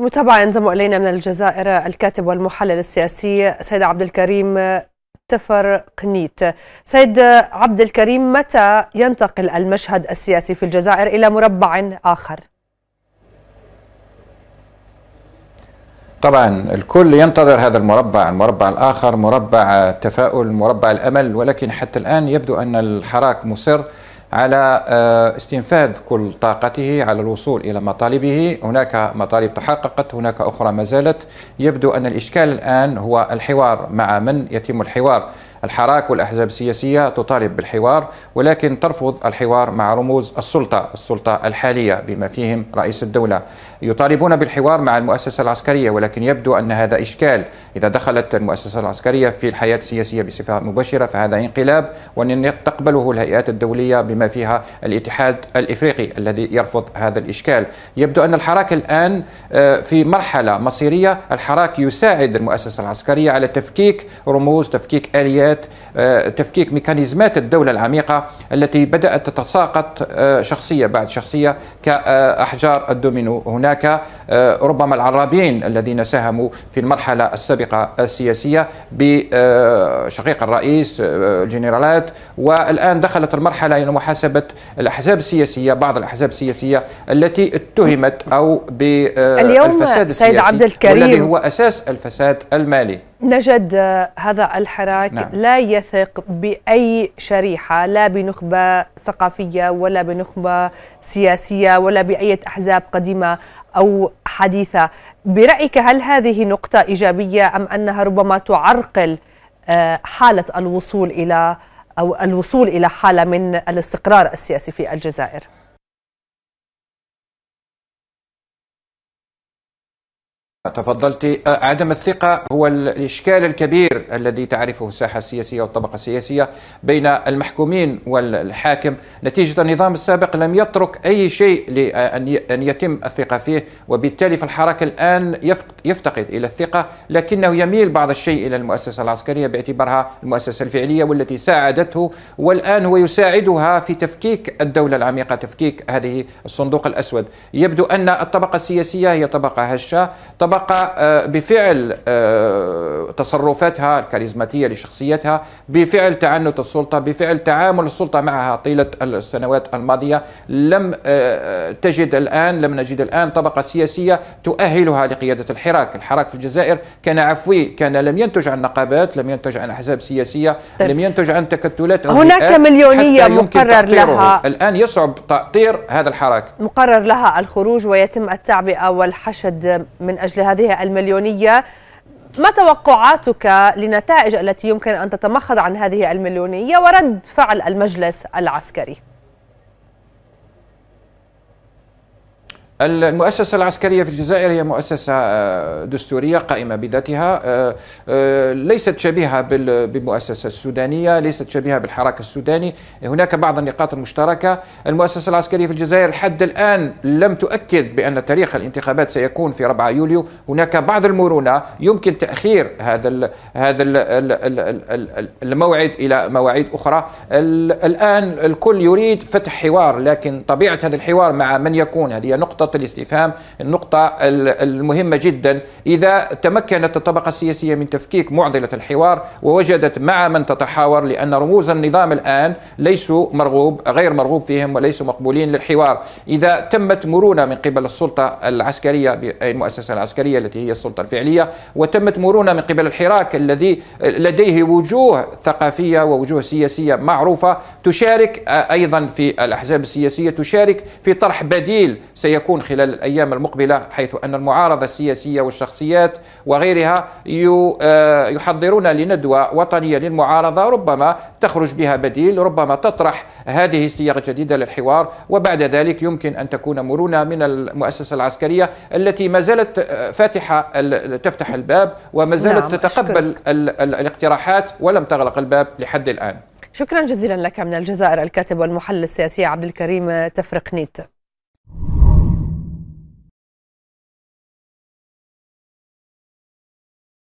المتابعة ينضم إلينا من الجزائر الكاتب والمحلل السياسي سيد عبد الكريم تفر قنيت سيد عبد الكريم متى ينتقل المشهد السياسي في الجزائر إلى مربع آخر؟ طبعا الكل ينتظر هذا المربع المربع الآخر مربع التفاؤل مربع الأمل ولكن حتى الآن يبدو أن الحراك مصر على آه، استنفاذ كل طاقته على الوصول إلى مطالبه هناك مطالب تحققت هناك أخرى ما زالت يبدو أن الإشكال الآن هو الحوار مع من يتم الحوار الحراك والأحزاب السياسية تطالب بالحوار ولكن ترفض الحوار مع رموز السلطة السلطة الحالية بما فيهم رئيس الدولة يطالبون بالحوار مع المؤسسة العسكرية ولكن يبدو أن هذا إشكال إذا دخلت المؤسسة العسكرية في الحياة السياسية بصفة مباشرة فهذا انقلاب وأن تقبله الهيئات الدولية بما فيها الاتحاد الإفريقي الذي يرفض هذا الإشكال يبدو أن الحراك الآن آه، في مرحلة مصيرية الحراك يساعد المؤسسة العسكرية على تفكيك رموز تفكيك آليات مكونات آه، تفكيك ميكانيزمات الدولة العميقة التي بدأت تتساقط آه، شخصية بعد شخصية كأحجار الدومينو هناك آه، ربما العرابين الذين ساهموا في المرحلة السابقة السياسية بشقيق الرئيس الجنرالات والآن دخلت المرحلة إلى محاسبة الأحزاب السياسية بعض الأحزاب السياسية التي اتهمت أو بالفساد السياسي اليوم سيد عبد الكريم والذي هو أساس الفساد المالي نجد هذا الحراك نعم. لا يثق باي شريحه لا بنخبه ثقافيه ولا بنخبه سياسيه ولا باي احزاب قديمه او حديثه برايك هل هذه نقطه ايجابيه ام انها ربما تعرقل آه، حاله الوصول الى او الوصول الى حاله من الاستقرار السياسي في الجزائر تفضلت أه، عدم الثقة هو الإشكال الكبير الذي تعرفه الساحة السياسية والطبقة السياسية بين المحكومين والحاكم نتيجة النظام السابق لم يترك أي شيء لأن يتم الثقة فيه وبالتالي فالحراك الآن يفتقد إلى الثقة لكنه يميل بعض الشيء إلى المؤسسة العسكرية باعتبارها المؤسسة الفعلية والتي ساعدته والآن هو يساعدها في تفكيك الدولة العميقة تفكيك هذه الصندوق الأسود يبدو أن الطبقة السياسية هي طبقة هشة طبقة آه، بفعل آه، تصرفاتها الكاريزماتية لشخصيتها بفعل تعنت السلطة بفعل تعامل السلطة معها طيلة السنوات الماضية لم آه، آه، تجد الآن لم نجد الآن طبقة سياسية تؤهلها لقيادة الحراك الحراك في الجزائر كان عفوي كان لم ينتج عن نقابات لم ينتج عن أحزاب سياسية طيب. لم ينتج عن تكتلات هناك مليونية مقرر لها الآن يصعب تأطير هذا الحراك مقرر لها الخروج ويتم التعبئة والحشد من أجل هذه المليونية ما توقعاتك لنتائج التي يمكن أن تتمخض عن هذه المليونية ورد فعل المجلس العسكري؟ المؤسسة العسكرية في الجزائر هي مؤسسة آه، دستورية قائمة بذاتها آه، آه، ليست شبيهة بالمؤسسة السودانية ليست شبيهة بالحراك السوداني هناك بعض النقاط المشتركة المؤسسة العسكرية في الجزائر لحد الآن لم تؤكد بأن تاريخ الانتخابات سيكون في 4 يوليو هناك بعض المرونة يمكن تأخير هذا هذا الموعد إلى مواعيد أخرى الآن الكل يريد فتح حوار لكن طبيعة هذا الحوار مع من يكون هذه نقطة نقطة الاستفهام النقطة المهمة جدا إذا تمكنت الطبقة السياسية من تفكيك معضلة الحوار ووجدت مع من تتحاور لأن رموز النظام الآن ليسوا مرغوب غير مرغوب فيهم وليسوا مقبولين للحوار إذا تمت مرونة من قبل السلطة العسكرية المؤسسة العسكرية التي هي السلطة الفعلية وتمت مرونة من قبل الحراك الذي لديه وجوه ثقافية ووجوه سياسية معروفة تشارك أيضا في الأحزاب السياسية تشارك في طرح بديل سيكون سيكون خلال الأيام المقبلة حيث أن المعارضة السياسية والشخصيات وغيرها آه، يحضرون لندوة وطنية للمعارضة ربما تخرج بها بديل ربما تطرح هذه الصيغ الجديدة للحوار وبعد ذلك يمكن أن تكون مرونة من المؤسسة العسكرية التي ما زالت آه، فاتحة تفتح الباب وما زالت نعم تتقبل الاقتراحات ولم تغلق الباب لحد الآن شكرا جزيلا لك من الجزائر الكاتب والمحلل السياسي عبد الكريم تفرق نيت